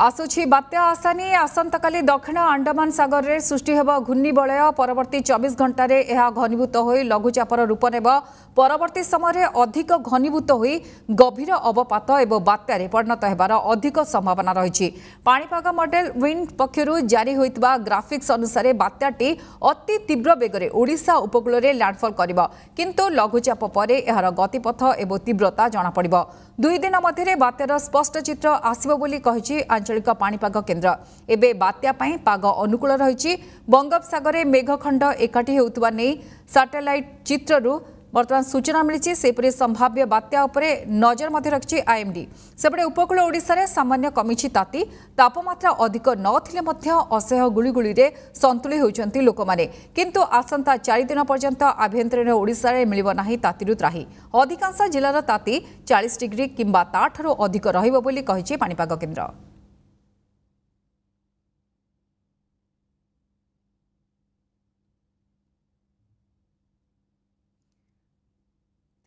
ଆସୁଛି ବାତ୍ୟା ଆସାନି ଆସନ୍ତାକାଲି ଦକ୍ଷିଣ ଆଣ୍ଡାମାନ ସାଗରରେ ସୃଷ୍ଟି ହେବ ଘୂର୍ଣ୍ଣିବଳୟ ପରବର୍ତ୍ତୀ ଚବିଶ ଘଣ୍ଟାରେ ଏହା ଘନୀଭୂତ ହୋଇ ଲଘୁଚାପର ରୂପ ନେବ ପରବର୍ତ୍ତୀ ସମୟରେ ଅଧିକ ଘନୀଭୂତ ହୋଇ ଗଭୀର ଅବପାତ ଏବଂ ବାତ୍ୟାରେ ପରିଣତ ହେବାର ଅଧିକ ସମ୍ଭାବନା ରହିଛି ପାଣିପାଗ ମଡେଲ ୱିଣ୍ଡ ପକ୍ଷରୁ ଜାରି ହୋଇଥିବା ଗ୍ରାଫିକ୍ସ ଅନୁସାରେ ବାତ୍ୟାଟି ଅତି ତୀବ୍ର ବେଗରେ ଓଡ଼ିଶା ଉପକୂଳରେ ଲ୍ୟାଣ୍ଡଫଲ୍ କରିବ କିନ୍ତୁ ଲଘୁଚାପ ପରେ ଏହାର ଗତିପଥ ଏବଂ ତୀବ୍ରତା ଜଣାପଡ଼ିବ ଦୁଇ ଦିନ ମଧ୍ୟରେ ବାତ୍ୟାର ସ୍ପଷ୍ଟ ଚିତ୍ର ଆସିବ ବୋଲି କହିଛି ଆଞ୍ଚଳିକ ପାଣିପାଗ କେନ୍ଦ୍ର ଏବେ ବାତ୍ୟା ପାଇଁ ପାଗ ଅନୁକୂଳ ରହିଛି ବଙ୍ଗୋପସାଗରରେ ମେଘଖଣ୍ଡ ଏକାଠି ହେଉଥିବା ନେଇ ସାଟେଲାଇଟ୍ ଚିତ୍ରରୁ ବର୍ତ୍ତମାନ ସୂଚନା ମିଳିଛି ସେହିପରି ସମ୍ଭାବ୍ୟ ବାତ୍ୟା ଉପରେ ନଜର ମଧ୍ୟ ରଖିଛି ଆଇଏମ୍ଡି ସେପଟେ ଉପକୂଳ ଓଡ଼ିଶାରେ ସାମାନ୍ୟ କମିଛି ତାତି ତାପମାତ୍ରା ଅଧିକ ନଥିଲେ ମଧ୍ୟ ଅସହ୍ୟ ଗୁଳିଗୁଳିରେ ସନ୍ତୁଳି ହେଉଛନ୍ତି ଲୋକମାନେ କିନ୍ତୁ ଆସନ୍ତା ଚାରିଦିନ ପର୍ଯ୍ୟନ୍ତ ଆଭ୍ୟନ୍ତରୀଣ ଓଡ଼ିଶାରେ ମିଳିବ ନାହିଁ ତାତିରୁ ତ୍ରାହି ଅଧିକାଂଶ ଜିଲ୍ଲାର ତାତି ଚାଳିଶ ଡିଗ୍ରୀ କିମ୍ବା ତାଠାରୁ ଅଧିକ ରହିବ ବୋଲି କହିଛି ପାଣିପାଗ କେନ୍ଦ୍ର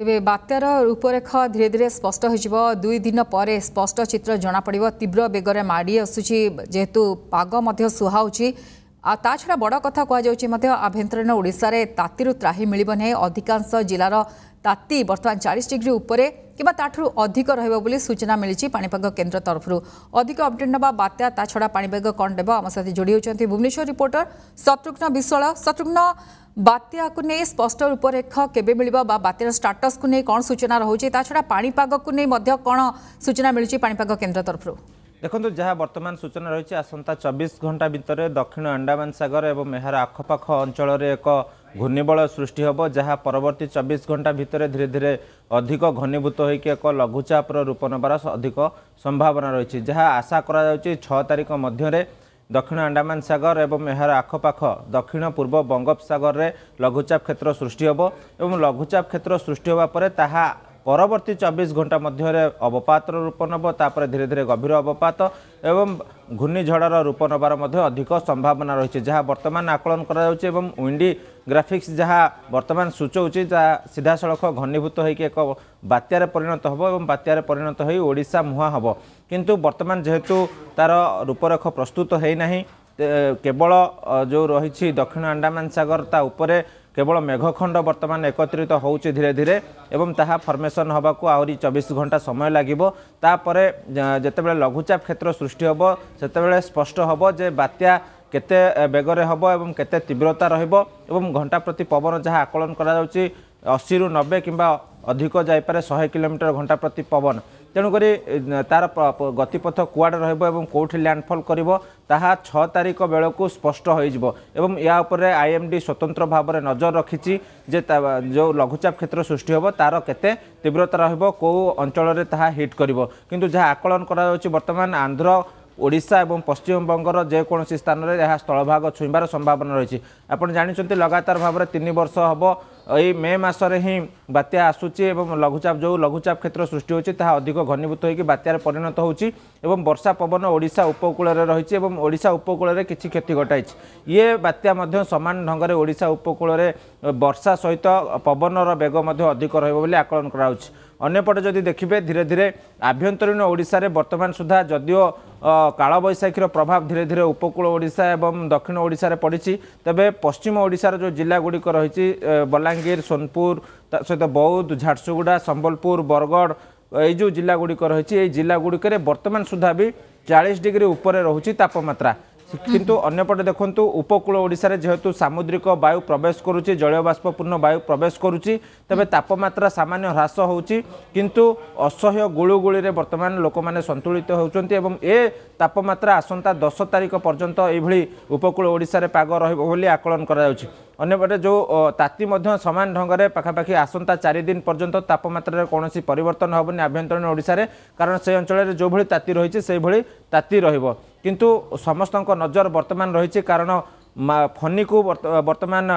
ତେବେ ବାତ୍ୟାର ରୂପରେଖ ଧୀରେ ଧୀରେ ସ୍ପଷ୍ଟ ହୋଇଯିବ ଦୁଇ ଦିନ ପରେ ସ୍ପଷ୍ଟ ଚିତ୍ର ଜଣାପଡ଼ିବ ତୀବ୍ର ବେଗରେ ମାଡ଼ି ଆସୁଛି ଯେହେତୁ ପାଗ ମଧ୍ୟ ସୁହାଉଛି ଆଉ ତା ଛଡ଼ା ବଡ଼ କଥା କୁହାଯାଉଛି ମଧ୍ୟ ଆଭ୍ୟନ୍ତରୀଣ ଓଡ଼ିଶାରେ ତାତିରୁ ତ୍ରାହି ମିଳିବ ନାହିଁ ଅଧିକାଂଶ ଜିଲ୍ଲାର ତାତି ବର୍ତ୍ତମାନ ଚାଳିଶ ଡିଗ୍ରୀ ଉପରେ କିମ୍ବା ତାଠାରୁ ଅଧିକ ରହିବ ବୋଲି ସୂଚନା ମିଳିଛି ପାଣିପାଗ କେନ୍ଦ୍ର ତରଫରୁ ଅଧିକ ଅପଡେଟ୍ ନେବା ବାତ୍ୟା ତା ଛଡ଼ା ପାଣିପାଗ କ'ଣ ଦେବ ଆମ ସହିତ ଯୋଡ଼ି ହେଉଛନ୍ତି ଭୁବନେଶ୍ୱର ରିପୋର୍ଟର ଶତ୍ରୁଘ୍ନ ବିଶ୍ୱାଳ ଶତ୍ରୁଘ୍ନ ବାତ୍ୟାକୁ ନେଇ ସ୍ପଷ୍ଟ ରୂପରେଖ କେବେ ମିଳିବ ବା ବାତ୍ୟାର ଷ୍ଟାଟସ୍କୁ ନେଇ କ'ଣ ସୂଚନା ରହୁଛି ତା ଛଡ଼ା ପାଣିପାଗକୁ ନେଇ ମଧ୍ୟ କ'ଣ ସୂଚନା ମିଳୁଛି ପାଣିପାଗ କେନ୍ଦ୍ର ତରଫରୁ ଦେଖନ୍ତୁ ଯାହା ବର୍ତ୍ତମାନ ସୂଚନା ରହିଛି ଆସନ୍ତା ଚବିଶ ଘଣ୍ଟା ଭିତରେ ଦକ୍ଷିଣ ଆଣ୍ଡାମାନ ସାଗର ଏବଂ ଏହାର ଆଖପାଖ ଅଞ୍ଚଳରେ ଏକ ଘୂର୍ଣ୍ଣିବଳ ସୃଷ୍ଟି ହେବ ଯାହା ପରବର୍ତ୍ତୀ ଚବିଶ ଘଣ୍ଟା ଭିତରେ ଧୀରେ ଧୀରେ ଅଧିକ ଘନୀଭୂତ ହୋଇକି ଏକ ଲଘୁଚାପର ରୂପ ନେବାର ଅଧିକ ସମ୍ଭାବନା ରହିଛି ଯାହା ଆଶା କରାଯାଉଛି ଛଅ ତାରିଖ ମଧ୍ୟରେ ଦକ୍ଷିଣ ଆଣ୍ଡାମାନ ସାଗର ଏବଂ ଏହାର ଆଖପାଖ ଦକ୍ଷିଣ ପୂର୍ବ ବଙ୍ଗୋପସାଗରରେ ଲଘୁଚାପ କ୍ଷେତ୍ର ସୃଷ୍ଟି ହେବ ଏବଂ ଲଘୁଚାପ କ୍ଷେତ୍ର ସୃଷ୍ଟି ହେବା ପରେ ତାହା ପରବର୍ତ୍ତୀ ଚବିଶ ଘଣ୍ଟା ମଧ୍ୟରେ ଅବପାତର ରୂପ ନେବ ତାପରେ ଧୀରେ ଧୀରେ ଗଭୀର ଅବପାତ ଏବଂ ଘୂର୍ଣ୍ଣିଝଡ଼ର ରୂପ ନେବାର ମଧ୍ୟ ଅଧିକ ସମ୍ଭାବନା ରହିଛି ଯାହା ବର୍ତ୍ତମାନ ଆକଳନ କରାଯାଉଛି ଏବଂ ୱିଣ୍ଡି ଗ୍ରାଫିକ୍ସ ଯାହା ବର୍ତ୍ତମାନ ସୂଚାଉଛି ତାହା ସିଧାସଳଖ ଘନୀଭୂତ ହୋଇକି ଏକ ବାତ୍ୟାରେ ପରିଣତ ହେବ ଏବଂ ବାତ୍ୟାରେ ପରିଣତ ହୋଇ ଓଡ଼ିଶା ମୁହାଁ ହେବ କିନ୍ତୁ ବର୍ତ୍ତମାନ ଯେହେତୁ ତା'ର ରୂପରେଖ ପ୍ରସ୍ତୁତ ହୋଇନାହିଁ କେବଳ ଯେଉଁ ରହିଛି ଦକ୍ଷିଣ ଆଣ୍ଡାମାନ ସାଗର ତା ଉପରେ କେବଳ ମେଘଖଣ୍ଡ ବର୍ତ୍ତମାନ ଏକତ୍ରିତ ହେଉଛି ଧୀରେ ଧୀରେ ଏବଂ ତାହା ଫର୍ମେସନ୍ ହେବାକୁ ଆହୁରି ଚବିଶ ଘଣ୍ଟା ସମୟ ଲାଗିବ ତାପରେ ଯେତେବେଳେ ଲଘୁଚାପ କ୍ଷେତ୍ର ସୃଷ୍ଟି ହେବ ସେତେବେଳେ ସ୍ପଷ୍ଟ ହେବ ଯେ ବାତ୍ୟା କେତେ ବେଗରେ ହେବ ଏବଂ କେତେ ତୀବ୍ରତା ରହିବ ଏବଂ ଘଣ୍ଟା ପ୍ରତି ପବନ ଯାହା ଆକଳନ କରାଯାଉଛି ଅଶୀରୁ ନବେ କିମ୍ବା ଅଧିକ ଯାଇପାରେ ଶହେ କିଲୋମିଟର ଘଣ୍ଟା ପ୍ରତି ପବନ ତେଣୁକରି ତାର ଗତିପଥ କୁଆଡ଼େ ରହିବ ଏବଂ କେଉଁଠି ଲ୍ୟାଣ୍ଡଫଲ୍ କରିବ ତାହା ଛଅ ତାରିଖ ବେଳକୁ ସ୍ପଷ୍ଟ ହୋଇଯିବ ଏବଂ ଏହା ଉପରେ ଆଇ ଏମ୍ ଡି ସ୍ୱତନ୍ତ୍ର ଭାବରେ ନଜର ରଖିଛି ଯେ ଯେଉଁ ଲଘୁଚାପ କ୍ଷେତ୍ର ସୃଷ୍ଟି ହେବ ତାର କେତେ ତୀବ୍ରତା ରହିବ କେଉଁ ଅଞ୍ଚଳରେ ତାହା ହିଟ୍ କରିବ କିନ୍ତୁ ଯାହା ଆକଳନ କରାଯାଉଛି ବର୍ତ୍ତମାନ ଆନ୍ଧ୍ର ଓଡ଼ିଶା ଏବଂ ପଶ୍ଚିମବଙ୍ଗର ଯେକୌଣସି ସ୍ଥାନରେ ଏହା ସ୍ଥଳଭାଗ ଛୁଇଁବାର ସମ୍ଭାବନା ରହିଛି ଆପଣ ଜାଣିଛନ୍ତି ଲଗାତାର ଭାବରେ ତିନି ବର୍ଷ ହେବ ଏଇ ମେ ମାସରେ ହିଁ ବାତ୍ୟା ଆସୁଛି ଏବଂ ଲଘୁଚାପ ଯେଉଁ ଲଘୁଚାପ କ୍ଷେତ୍ର ସୃଷ୍ଟି ହେଉଛି ତାହା ଅଧିକ ଘନୀଭୂତ ହୋଇକି ବାତ୍ୟାରେ ପରିଣତ ହେଉଛି ଏବଂ ବର୍ଷା ପବନ ଓଡ଼ିଶା ଉପକୂଳରେ ରହିଛି ଏବଂ ଓଡ଼ିଶା ଉପକୂଳରେ କିଛି କ୍ଷତି ଘଟାଇଛି ଇଏ ବାତ୍ୟା ମଧ୍ୟ ସମାନ ଢଙ୍ଗରେ ଓଡ଼ିଶା ଉପକୂଳରେ ବର୍ଷା ସହିତ ପବନର ବେଗ ମଧ୍ୟ ଅଧିକ ରହିବ ବୋଲି ଆକଳନ କରାଯାଉଛି ଅନ୍ୟପଟେ ଯଦି ଦେଖିବେ ଧୀରେ ଧୀରେ ଆଭ୍ୟନ୍ତରୀଣ ଓଡ଼ିଶାରେ ବର୍ତ୍ତମାନ ସୁଦ୍ଧା ଯଦିଓ କାଳବୈଶାଖୀର ପ୍ରଭାବ ଧୀରେ ଧୀରେ ଉପକୂଳ ଓଡ଼ିଶା ଏବଂ ଦକ୍ଷିଣ ଓଡ଼ିଶାରେ ପଡ଼ିଛି ତେବେ ପଶ୍ଚିମ ଓଡ଼ିଶାର ଯେଉଁ ଜିଲ୍ଲାଗୁଡ଼ିକ ରହିଛି ବଲାଙ୍ଗୀର ବଲାଙ୍ଗୀର ସୋନପୁର ତା ସହିତ ବୌଦ୍ଧ ଝାରସୁଗୁଡ଼ା ସମ୍ବଲପୁର ବରଗଡ଼ ଏଇ ଯେଉଁ ଜିଲ୍ଲାଗୁଡ଼ିକ ରହିଛି ଏଇ ଜିଲ୍ଲାଗୁଡ଼ିକରେ ବର୍ତ୍ତମାନ ସୁଦ୍ଧା ବି ଚାଳିଶ ଡିଗ୍ରୀ ଉପରେ ରହୁଛି ତାପମାତ୍ରା କିନ୍ତୁ ଅନ୍ୟପଟେ ଦେଖନ୍ତୁ ଉପକୂଳ ଓଡ଼ିଶାରେ ଯେହେତୁ ସାମୁଦ୍ରିକ ବାୟୁ ପ୍ରବେଶ କରୁଛି ଜଳୀୟବାଷ୍ପପୂର୍ଣ୍ଣ ବାୟୁ ପ୍ରବେଶ କରୁଛି ତେବେ ତାପମାତ୍ରା ସାମାନ୍ୟ ହ୍ରାସ ହେଉଛି କିନ୍ତୁ ଅସହ୍ୟ ଗୁଳୁଗୁଳିରେ ବର୍ତ୍ତମାନ ଲୋକମାନେ ସନ୍ତୁଳିତ ହେଉଛନ୍ତି ଏବଂ ଏ ତାପମାତ୍ରା ଆସନ୍ତା ଦଶ ତାରିଖ ପର୍ଯ୍ୟନ୍ତ ଏଭଳି ଉପକୂଳ ଓଡ଼ିଶାରେ ପାଗ ରହିବ ବୋଲି ଆକଳନ କରାଯାଉଛି ଅନ୍ୟପଟେ ଯେଉଁ ତାତି ମଧ୍ୟ ସମାନ ଢଙ୍ଗରେ ପାଖାପାଖି ଆସନ୍ତା ଚାରିଦିନ ପର୍ଯ୍ୟନ୍ତ ତାପମାତ୍ରାରେ କୌଣସି ପରିବର୍ତ୍ତନ ହେବନି ଆଭ୍ୟନ୍ତରୀଣ ଓଡ଼ିଶାରେ କାରଣ ସେ ଅଞ୍ଚଳରେ ଯେଉଁଭଳି ତାତି ରହିଛି ସେଇଭଳି ତାତି ରହିବ কিন্তু ସମସ୍ତଙ୍କ ନଜର ବର୍ତ୍ତମାନ ରହିଛି କାରଣ ଫନିକୁ ବର୍ତ୍ତମାନ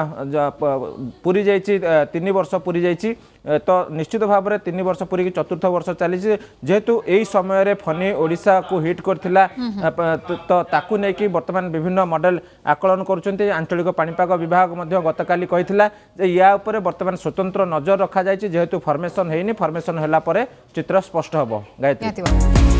ପୁରୀ ଯାଇଛି ତିନି ବର୍ଷ ପୁରୀ ଯାଇଛି ତ ନିଶ୍ଚିତ ଭାବରେ ତିନି ବର୍ଷ ପୁରୀକି ଚତୁର୍ଥ ବର୍ଷ ଚାଲିଛି ଯେହେତୁ ଏହି ସମୟରେ ଫନି ଓଡ଼ିଶାକୁ ହିଟ୍ କରିଥିଲା ତ ତାକୁ ନେଇକି ବର୍ତ୍ତମାନ ବିଭିନ୍ନ ମଡେଲ ଆକଳନ କରୁଛନ୍ତି ଆଞ୍ଚଳିକ ପାଣିପାଗ ବିଭାଗ ମଧ୍ୟ ଗତକାଲି କହିଥିଲା ଯେ ୟା ଉପରେ ବର୍ତ୍ତମାନ ସ୍ୱତନ୍ତ୍ର ନଜର ରଖାଯାଇଛି ଯେହେତୁ ଫର୍ମେସନ୍ ହେଇନି ଫର୍ମେସନ୍ ହେଲା ପରେ ଚିତ୍ର ସ୍ପଷ୍ଟ ହେବ ଗାୟତ୍ରୀ